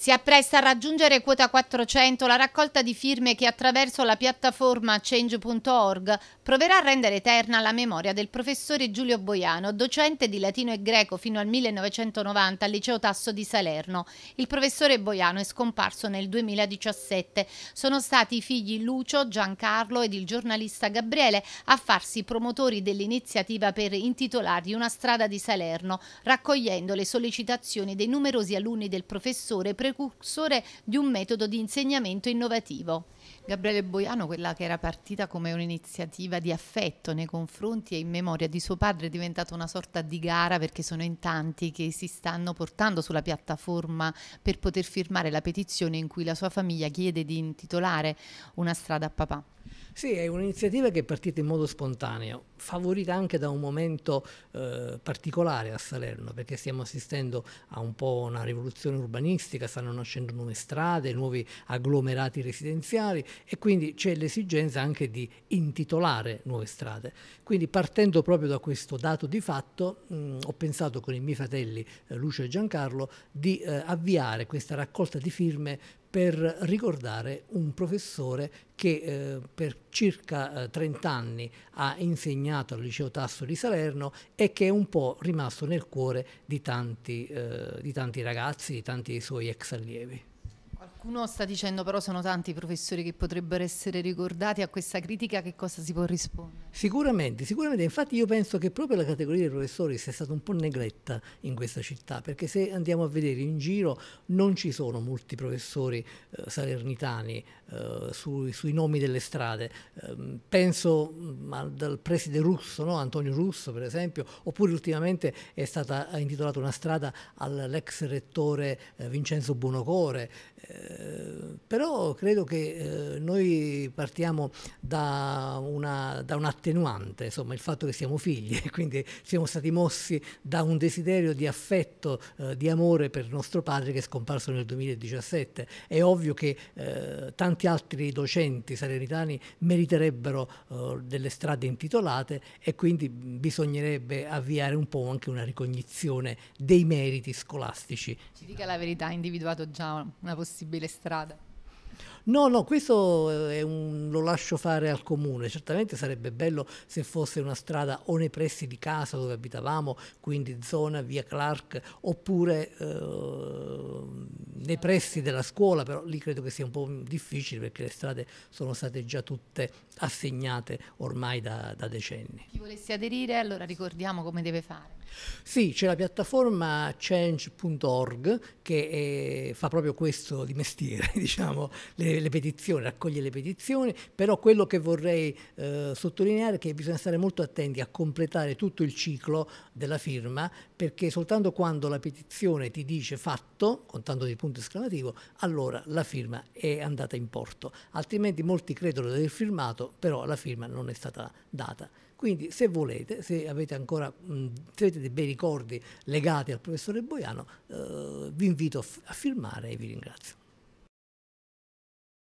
Si appresta a raggiungere quota 400 la raccolta di firme che attraverso la piattaforma change.org proverà a rendere eterna la memoria del professore Giulio Boiano, docente di latino e greco fino al 1990 al liceo Tasso di Salerno. Il professore Boiano è scomparso nel 2017. Sono stati i figli Lucio, Giancarlo ed il giornalista Gabriele a farsi promotori dell'iniziativa per intitolargli una strada di Salerno, raccogliendo le sollecitazioni dei numerosi alunni del professore precursore di un metodo di insegnamento innovativo. Gabriele Boiano, quella che era partita come un'iniziativa di affetto nei confronti e in memoria di suo padre, è diventata una sorta di gara perché sono in tanti che si stanno portando sulla piattaforma per poter firmare la petizione in cui la sua famiglia chiede di intitolare una strada a papà. Sì, è un'iniziativa che è partita in modo spontaneo, favorita anche da un momento eh, particolare a Salerno, perché stiamo assistendo a un po' una rivoluzione urbanistica, stanno nascendo nuove strade, nuovi agglomerati residenziali e quindi c'è l'esigenza anche di intitolare nuove strade. Quindi partendo proprio da questo dato di fatto, mh, mm, ho pensato con i miei fratelli eh, Lucio e Giancarlo di eh, avviare questa raccolta di firme per ricordare un professore che eh, per circa eh, 30 anni ha insegnato al liceo Tasso di Salerno e che è un po' rimasto nel cuore di tanti, eh, di tanti ragazzi, di tanti suoi ex allievi. Qualcuno sta dicendo però sono tanti i professori che potrebbero essere ricordati a questa critica, che cosa si può rispondere? Sicuramente, sicuramente, infatti io penso che proprio la categoria dei professori sia stata un po' negletta in questa città, perché se andiamo a vedere in giro non ci sono molti professori eh, salernitani eh, sui, sui, nomi delle strade, eh, penso mm, al, dal preside russo, no? Antonio Russo per esempio, oppure ultimamente è stata intitolata una strada all'ex rettore eh, Vincenzo Buonocore, eh, eh, però credo che eh, noi partiamo da, una, da un attenuante, insomma, il fatto che siamo figli, e quindi siamo stati mossi da un desiderio di affetto, eh, di amore per nostro padre che è scomparso nel 2017. È ovvio che tanti altri docenti salernitani meriterebbero delle strade intitolate e quindi bisognerebbe avviare un po' anche una ricognizione dei meriti scolastici. Ci dica la verità, ha individuato già una possibile estrada. No, no, questo eh, un, lo lascio fare al comune. Certamente sarebbe bello se fosse una strada o nei pressi di casa dove abitavamo, quindi zona via Clark, oppure eh, nei pressi della scuola, però lì credo che sia un po' difficile perché le strade sono state già tutte assegnate ormai da, da decenni. Chi volesse aderire allora ricordiamo come deve fare. Sì, c'è la piattaforma change.org che è, eh, fa proprio questo di mestiere, diciamo, le le petizioni, raccoglie le petizioni, però quello che vorrei eh, sottolineare è che bisogna stare molto attenti a completare tutto il ciclo della firma perché soltanto quando la petizione ti dice fatto, con tanto di punto esclamativo, allora la firma è andata in porto, altrimenti molti credono di aver firmato, però la firma non è stata data. Quindi se volete, se avete ancora se avete dei bei ricordi legati al professore Boiano, eh, vi invito a firmare e vi ringrazio.